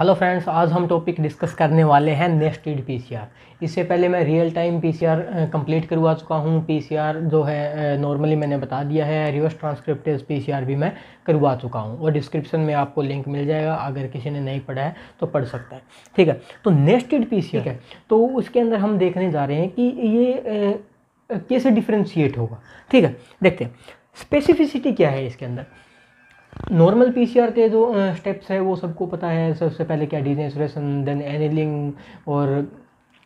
hello friends आज हम topic discuss करने वाले हैं नेस्टेड पीसीआर इससे पहले मैं रियल टाइम पीसीआर कंप्लीट करवा चुका हूँ पीसीआर जो है नॉर्मली मैंने बता दिया है रिवर्स ट्रांसक्रिप्टेज पीसीआर भी मैं करवा चुका हूँ और डिस्क्रिप्शन में आपको लिंक मिल जाएगा अगर किसी ने नहीं पढ़ा है तो पढ़ सकता है ठीक है तो नेस्टेड पी ठीक है तो उसके अंदर हम देखने जा रहे हैं कि ये कैसे डिफ्रेंशिएट होगा ठीक है देखते हैं स्पेसिफिसिटी क्या है इसके अंदर नॉर्मल पी के जो स्टेप्स है वो सबको पता है सबसे पहले क्या डिजेंसरेशन देन एनिलिंग और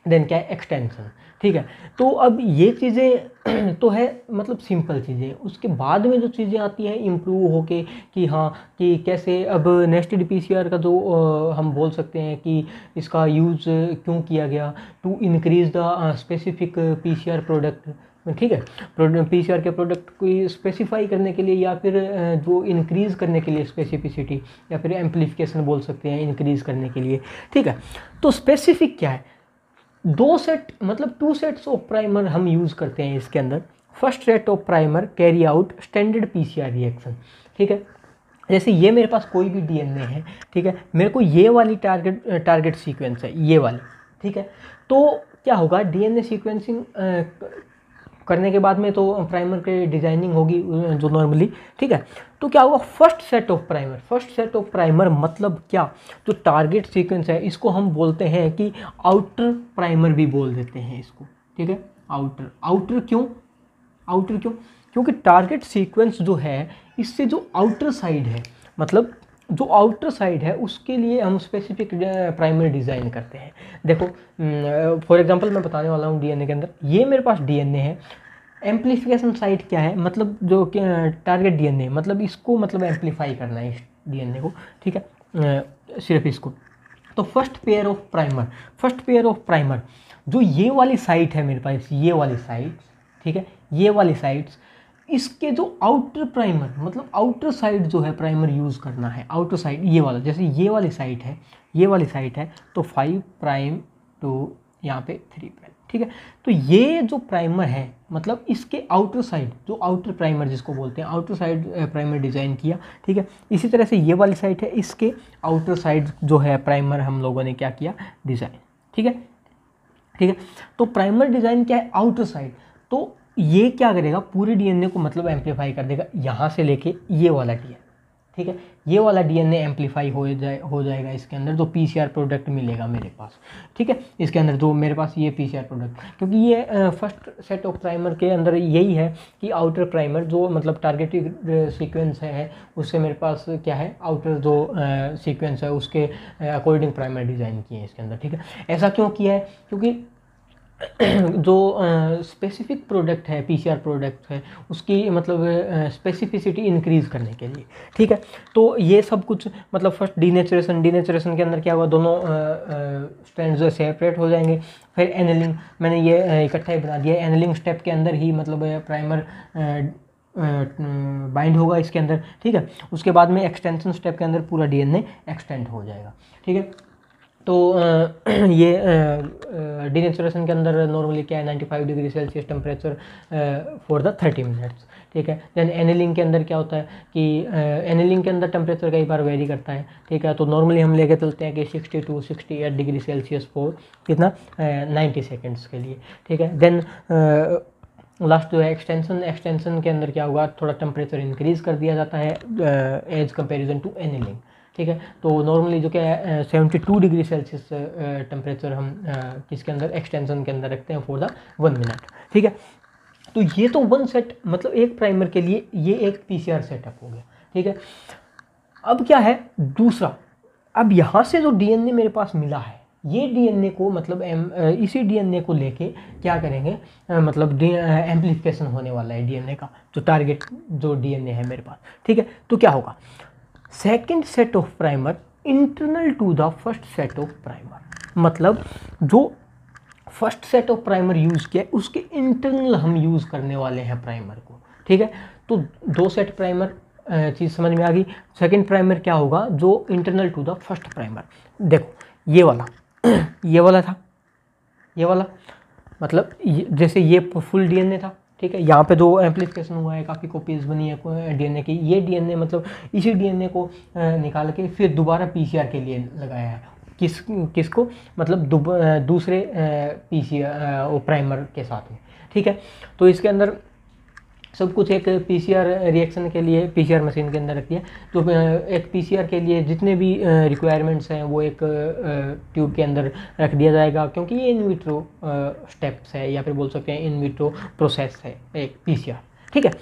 देन क्या एक्सटेंशन ठीक है तो अब ये चीज़ें तो है मतलब सिंपल चीज़ें उसके बाद में जो चीज़ें आती हैं इम्प्रूव होके कि हाँ कि कैसे अब नेस्टेड पीसीआर का जो हम बोल सकते हैं कि इसका यूज़ क्यों किया गया to increase the specific PCR product ठीक है पी के प्रोडक्ट को स्पेसिफाई करने के लिए या फिर वो इंक्रीज़ करने के लिए स्पेसिफिसिटी या फिर एम्पलीफिकेशन बोल सकते हैं इंक्रीज़ करने के लिए ठीक है तो स्पेसिफिक क्या है दो सेट मतलब टू सेट्स ऑफ प्राइमर हम यूज़ करते हैं इसके अंदर first set of primer carry out standard P reaction ठीक है जैसे ये मेरे पास कोई भी डीएनए है ठीक है मेरे को ये वाली टारगेट टारगेट सीक्वेंस है ये वाली ठीक है तो क्या होगा डीएनए सीक्वेंसिंग करने के बाद में तो प्राइमर के डिजाइनिंग होगी जो नॉर्मली ठीक है तो क्या होगा first set of primer first set of primer मतलब क्या जो टारगेट सीक्वेंस है इसको हम बोलते हैं कि आउटर प्राइमर भी बोल देते हैं इसको ठीक है आउटर आउटर क्यों आउटर क्यों क्योंकि टारगेट सीक्वेंस जो है इससे जो आउटर साइड है मतलब जो आउटर साइड है उसके लिए हम स्पेसिफिक प्राइमरी डिज़ाइन करते हैं देखो फॉर mm, एग्जांपल uh, मैं बताने वाला हूँ डीएनए के अंदर ये मेरे पास डीएनए है एम्पलीफिकेशन साइड क्या है मतलब जो टारगेट डीएनए uh, मतलब इसको मतलब एम्पलीफाई करना है इस डीएनए को ठीक है uh, सिर्फ इसको तो first pair of primer first pair of primer जो ये वाली साइट है मेरे पास ये वाली साइट्स ठीक है ये वाली साइट्स इसके जो आउटर प्राइमर मतलब आउटर साइड जो है प्राइमर यूज़ करना है आउटर साइड ये वाला जैसे ये वाली साइड है ये वाली साइड है तो फाइव प्राइम टू यहाँ पे थ्री प्राइम ठीक है तो ये जो प्राइमर है मतलब इसके आउटर साइड जो आउटर प्राइमर जिसको बोलते हैं आउटर साइड प्राइमर डिज़ाइन किया ठीक है इसी तरह से ये वाली साइड है इसके आउटर साइड जो है प्राइमर हम लोगों ने क्या किया डिज़ाइन ठीक है ठीक है तो प्राइमर डिज़ाइन क्या है आउटर साइड तो ये क्या करेगा पूरे डीएनए को मतलब एम्पलीफाई कर देगा यहाँ से लेके ये वाला डीएनए ठीक है ये वाला डीएनए एम्पलीफाई हो जाए हो जाएगा इसके अंदर तो पीसीआर प्रोडक्ट मिलेगा मेरे पास ठीक है इसके अंदर जो तो मेरे पास ये पीसीआर प्रोडक्ट क्योंकि ये फर्स्ट सेट ऑफ प्राइमर के अंदर यही है कि आउटर प्राइमर जो मतलब टारगेटिंग सीक्वेंस है उससे मेरे पास क्या है आउटर जो सीक्वेंस है उसके अकॉर्डिंग प्राइमर डिज़ाइन किए हैं इसके अंदर ठीक है ऐसा क्यों किया है क्योंकि जो स्पेसिफिक प्रोडक्ट है पीसीआर प्रोडक्ट है उसकी मतलब स्पेसिफिसिटी इंक्रीज़ करने के लिए ठीक है तो ये सब कुछ मतलब फर्स्ट डीनेचुरेशन डीनेचुरेशन के अंदर क्या हुआ दोनों स्टैंड जो सेपरेट हो जाएंगे फिर एनलिंग मैंने ये इकट्ठा ही बता दिया एनलिंग स्टेप के अंदर ही मतलब प्राइमर बाइंड होगा इसके अंदर ठीक है उसके बाद में एक्सटेंशन स्टेप के अंदर पूरा डीएनए एक्सटेंड हो जाएगा ठीक है तो ये डीनेचुरेशन के अंदर नॉर्मली क्या है 95 degree Celsius temperature for the 30 minutes ठीक है देन एनिलिंग के अंदर क्या होता है कि एनिलिंग के अंदर टेम्परेचर कई बार वेरी करता है ठीक है तो नॉर्मली हम लेके चलते हैं कि sixty to 68 degree Celsius for कितना नाइन्टी सेकेंड्स के लिए ठीक है देन लास्ट जो है एक्सटेंशन एक्सटेंशन के अंदर क्या होगा थोड़ा टेम्परेचर इंक्रीज़ कर दिया जाता है एज कंपेरिजन टू एनिलिंग ठीक है तो नॉर्मली जो क्या seventy two degree Celsius temperature हम किसके अंदर एक्सटेंशन के अंदर रखते हैं फॉर द वन मिनट ठीक है तो ये तो वन सेट मतलब एक प्राइमर के लिए ये एक पीसीआर सेटअप हो गया ठीक है अब क्या है दूसरा अब यहाँ से जो डीएनए मेरे पास मिला है ये डीएनए को मतलब एम इसी डीएनए को लेके क्या करेंगे मतलब एम्पलीफिकेशन होने वाला है डीएनए का जो टारगेट जो डीएनए है मेरे पास ठीक है तो क्या होगा second set of primer internal to the first set of primer मतलब जो first set of primer use किया है उसके इंटरनल हम यूज़ करने वाले हैं प्राइमर को ठीक है तो दो सेट प्राइमर चीज़ समझ में आ गई सेकेंड प्राइमर क्या होगा जो internal to the first primer देखो ये वाला ये वाला था ये वाला मतलब ये, जैसे ये फुल डीएनए था ठीक है यहाँ पे दो एम्प्लीफिकेशन हुआ है काफ़ी कॉपीज़ बनी है डीएनए की ये डीएनए मतलब इसी डीएनए को निकाल के फिर दोबारा पीसीआर के लिए लगाया है किस किसको मतलब दूसरे पीसीआर प्राइमर के साथ में ठीक है तो इसके अंदर सब कुछ एक पीसीआर रिएक्शन के लिए पीसीआर मशीन के अंदर रखती है तो एक पीसीआर के लिए जितने भी रिक्वायरमेंट्स हैं वो एक ट्यूब के अंदर रख दिया जाएगा क्योंकि ये इनविट्रो स्टेप्स है या फिर बोल सकते हैं इनविट्रो प्रोसेस है एक पीसीआर ठीक है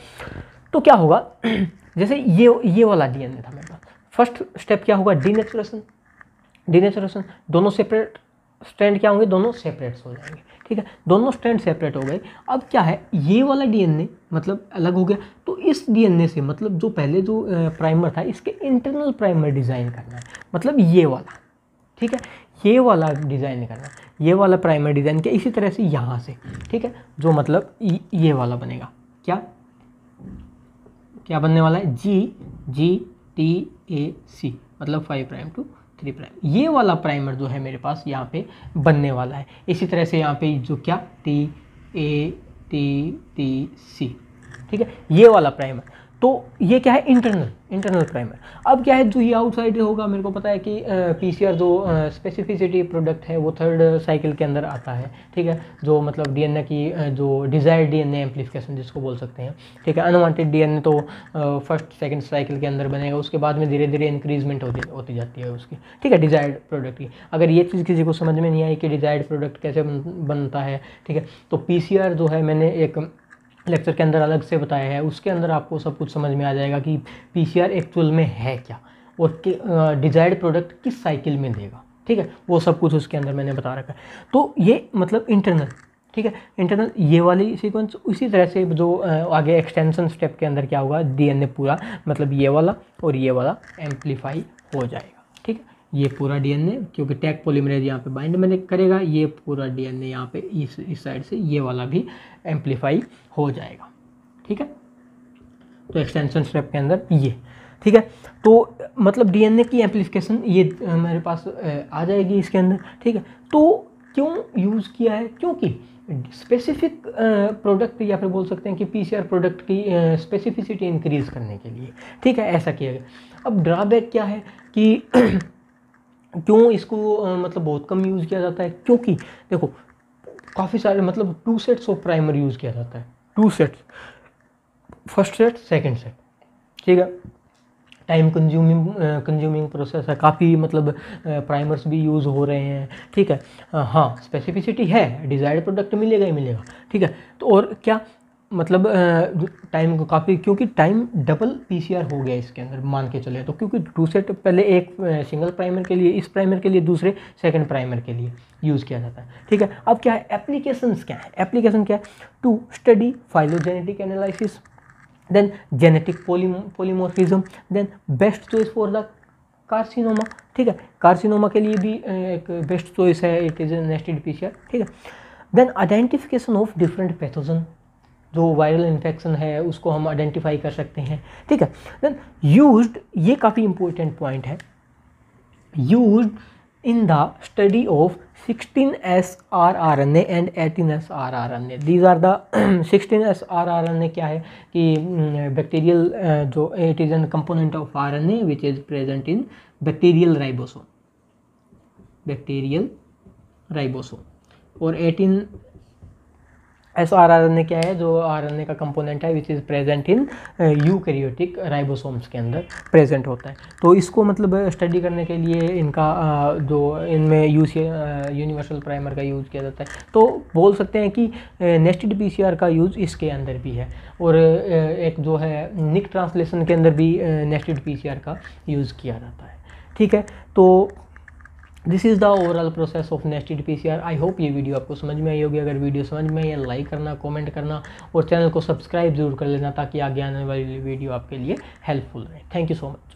तो क्या होगा जैसे ये ये वाला डीएनए था मेरे पास फर्स्ट स्टेप क्या होगा डी नेचुरेशन दोनों सेपरेट स्टैंड क्या होंगे दोनों सेपरेट्स हो जाएंगे ठीक है दोनों स्टैंड सेपरेट हो गए अब क्या है ये वाला डीएनए मतलब अलग हो गया तो इस डीएनए से मतलब जो पहले जो प्राइमर था इसके इंटरनल प्राइमर डिज़ाइन करना है मतलब ये वाला ठीक है ये वाला डिज़ाइन करना है ये वाला प्राइमर डिज़ाइन किया इसी तरह से यहाँ से ठीक है जो मतलब ये वाला बनेगा क्या क्या बनने वाला है जी जी टी ए सी मतलब five prime to three prime ये वाला प्राइमर जो है मेरे पास यहाँ पे बनने वाला है इसी तरह से यहाँ पे जो क्या T A T T C ठीक है ये वाला प्राइमर तो ये क्या है इंटरनल इंटरनल प्राइमर अब क्या है जो ये आउटसाइड होगा मेरे को पता है कि पीसीआर जो स्पेसिफिसिटी प्रोडक्ट है वो थर्ड साइकिल के अंदर आता है ठीक है जो मतलब डीएनए की जो डिज़ायर डीएनए एम्प्लीफिकेशन जिसको बोल सकते हैं ठीक है अनवांटेड डीएनए तो फर्स्ट सेकंड साइकिल के अंदर बनेगा उसके बाद में धीरे धीरे इंक्रीजमेंट होती होती जाती है उसकी ठीक है डिज़ायर्ड प्रोडक्ट की अगर ये चीज़ किसी को समझ में नहीं आई कि डिज़ायर्ड प्रोडक्ट कैसे बनता है ठीक है तो पी जो है मैंने एक लेक्चर के अंदर अलग से बताया है उसके अंदर आपको सब कुछ समझ में आ जाएगा कि पी एक्चुअल में है क्या और डिजायर्ड प्रोडक्ट किस साइकिल में देगा ठीक है वो सब कुछ उसके अंदर मैंने बता रखा है तो ये मतलब इंटरनल ठीक है इंटरनल ये वाली सीक्वेंस उसी तरह से जो आगे एक्सटेंशन स्टेप के अंदर क्या होगा डीएनए पूरा मतलब ये वाला और ये वाला एम्पलीफाई हो जाएगा ठीक है ये पूरा डीएनए क्योंकि टैग पोलीमरेज यहाँ पे बाइंड में करेगा ये पूरा डीएनए यहाँ पे इस इस साइड से ये वाला भी एम्पलीफाई हो जाएगा ठीक है तो एक्सटेंशन स्टेप के अंदर ये ठीक है तो मतलब डीएनए की एम्पलीफिकेशन ये मेरे पास आ जाएगी इसके अंदर ठीक है तो क्यों यूज़ किया है क्योंकि स्पेसिफिक प्रोडक्ट या फिर बोल सकते हैं कि पीसीआर प्रोडक्ट की स्पेसिफिसिटी इंक्रीज करने के लिए ठीक है ऐसा किया गया अब ड्रॉबैक क्या है कि क्यों इसको मतलब बहुत कम यूज़ किया जाता है क्योंकि देखो काफ़ी सारे मतलब two sets of primer use किया जाता है two sets first set second set ठीक है टाइम कंज्यूमिंग कंज्यूमिंग प्रोसेस है काफ़ी मतलब प्राइमर्स भी यूज़ हो रहे हैं ठीक है हाँ स्पेसिफिसिटी है डिज़ायर्ड प्रोडक्ट मिलेगा ही मिलेगा ठीक है तो और क्या मतलब टाइम को काफ़ी क्योंकि टाइम डबल पीसीआर हो गया इसके अंदर मान के चले तो क्योंकि दूसरे पहले एक सिंगल प्राइमर के लिए इस प्राइमर के लिए दूसरे सेकंड प्राइमर के लिए यूज़ किया जाता है ठीक है अब क्या है एप्लीकेशंस क्या है एप्लीकेशन क्या है to study phylogenetic analysis then genetic polymorphism then best choice for the carcinoma ठीक है कार्सिनोमा के लिए भी एक बेस्ट चॉइस है इट इज़ नेस्टेड पी ठीक है then identification of different pathogen जो वायरल इन्फेक्शन है उसको हम आइडेंटिफाई कर सकते हैं ठीक है देन यूज ये काफ़ी इंपॉर्टेंट पॉइंट है use in the study of sixteen S R R N and eighteen S R R N A these are sixteen S R R N A क्या है कि बैक्टीरियल mm, uh, जो it is an component of R N A which is present in bacterial ribosome bacterial ribosome और eighteen S R R N A क्या है जो R N A का component है which is present in eukaryotic ribosomes के अंदर present होता है तो इसको मतलब स्टडी करने के लिए इनका uh, जो इनमें यू सी यूनिवर्सल प्राइमर का यूज़ किया जाता है तो बोल सकते हैं कि नेस्टिड पी सी आर का यूज़ इसके अंदर भी है और uh, एक जो है निक ट्रांसलेशन के अंदर भी नेस्टेड पी सी आर का यूज़ किया जाता है ठीक है तो this is the overall process of nested R I hope ये वीडियो आपको समझ में आई होगी अगर वीडियो समझ में आई है लाइक करना कॉमेंट करना और चैनल को सब्सक्राइब जरूर कर लेना ताकि आगे आने वाली वीडियो आपके लिए हेल्पफुल रहे थैंक यू सो मच